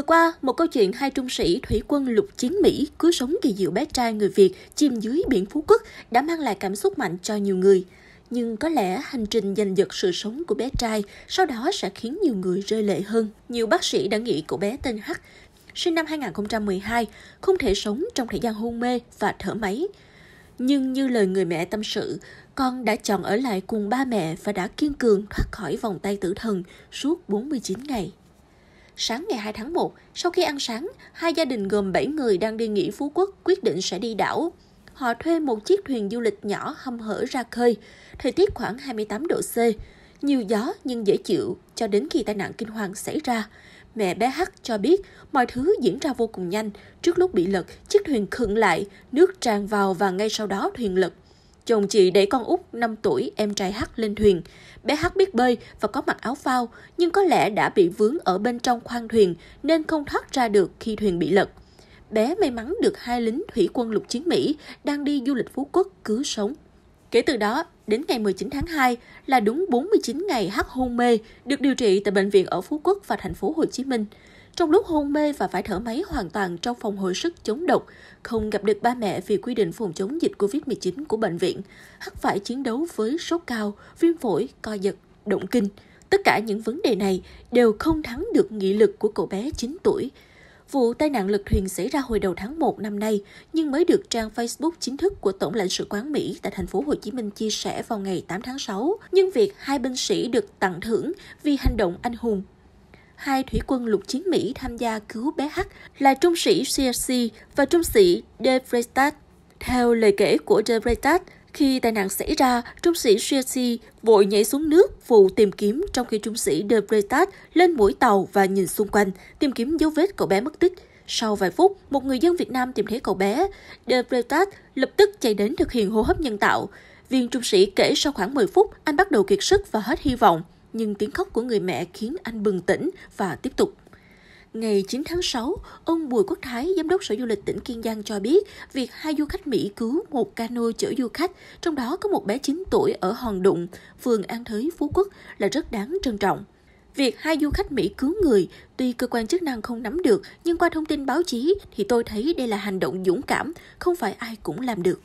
vừa qua, một câu chuyện hai trung sĩ thủy quân lục chiến Mỹ cứu sống kỳ diệu bé trai người Việt chìm dưới biển Phú Quốc đã mang lại cảm xúc mạnh cho nhiều người. Nhưng có lẽ hành trình giành giật sự sống của bé trai sau đó sẽ khiến nhiều người rơi lệ hơn. Nhiều bác sĩ đã nghĩ cậu bé tên H, sinh năm 2012, không thể sống trong thời gian hôn mê và thở máy. Nhưng như lời người mẹ tâm sự, con đã chọn ở lại cùng ba mẹ và đã kiên cường thoát khỏi vòng tay tử thần suốt 49 ngày sáng ngày 2 tháng 1, sau khi ăn sáng, hai gia đình gồm 7 người đang đi nghỉ Phú Quốc quyết định sẽ đi đảo. Họ thuê một chiếc thuyền du lịch nhỏ hâm hở ra khơi, thời tiết khoảng 28 độ C. Nhiều gió nhưng dễ chịu cho đến khi tai nạn kinh hoàng xảy ra. Mẹ bé H cho biết mọi thứ diễn ra vô cùng nhanh. Trước lúc bị lật, chiếc thuyền khựng lại, nước tràn vào và ngay sau đó thuyền lật. Chồng chị đẩy con út 5 tuổi em trai H lên thuyền. Bé H biết bơi và có mặc áo phao, nhưng có lẽ đã bị vướng ở bên trong khoang thuyền nên không thoát ra được khi thuyền bị lật. Bé may mắn được hai lính thủy quân lục chiến Mỹ đang đi du lịch Phú Quốc cứu sống. Kể từ đó, đến ngày 19 tháng 2 là đúng 49 ngày H hôn mê, được điều trị tại bệnh viện ở Phú Quốc và thành phố Hồ Chí Minh. Trong lúc hôn mê và phải thở máy hoàn toàn trong phòng hồi sức chống độc, không gặp được ba mẹ vì quy định phòng chống dịch COVID-19 của bệnh viện, Hắc phải chiến đấu với sốt cao, viêm phổi, co giật, động kinh. Tất cả những vấn đề này đều không thắng được nghị lực của cậu bé 9 tuổi. Vụ tai nạn lực thuyền xảy ra hồi đầu tháng 1 năm nay, nhưng mới được trang Facebook chính thức của Tổng lãnh sự quán Mỹ tại thành phố Hồ Chí Minh chia sẻ vào ngày 8 tháng 6. Nhưng việc hai binh sĩ được tặng thưởng vì hành động anh hùng hai thủy quân lục chiến Mỹ tham gia cứu bé H là trung sĩ CRC và trung sĩ De Freitas. Theo lời kể của De Freitas, khi tai nạn xảy ra, trung sĩ Shiazi vội nhảy xuống nước phụ tìm kiếm trong khi trung sĩ De Freitas lên mũi tàu và nhìn xung quanh, tìm kiếm dấu vết cậu bé mất tích. Sau vài phút, một người dân Việt Nam tìm thấy cậu bé. De Freitas lập tức chạy đến thực hiện hô hấp nhân tạo. Viên trung sĩ kể sau khoảng 10 phút, anh bắt đầu kiệt sức và hết hy vọng nhưng tiếng khóc của người mẹ khiến anh bừng tỉnh và tiếp tục. Ngày 9 tháng 6, ông Bùi Quốc Thái, giám đốc Sở Du lịch tỉnh Kiên Giang cho biết, việc hai du khách Mỹ cứu một cano chở du khách, trong đó có một bé 9 tuổi ở Hòn Đụng, phường An Thới, Phú Quốc là rất đáng trân trọng. Việc hai du khách Mỹ cứu người, tuy cơ quan chức năng không nắm được, nhưng qua thông tin báo chí thì tôi thấy đây là hành động dũng cảm, không phải ai cũng làm được.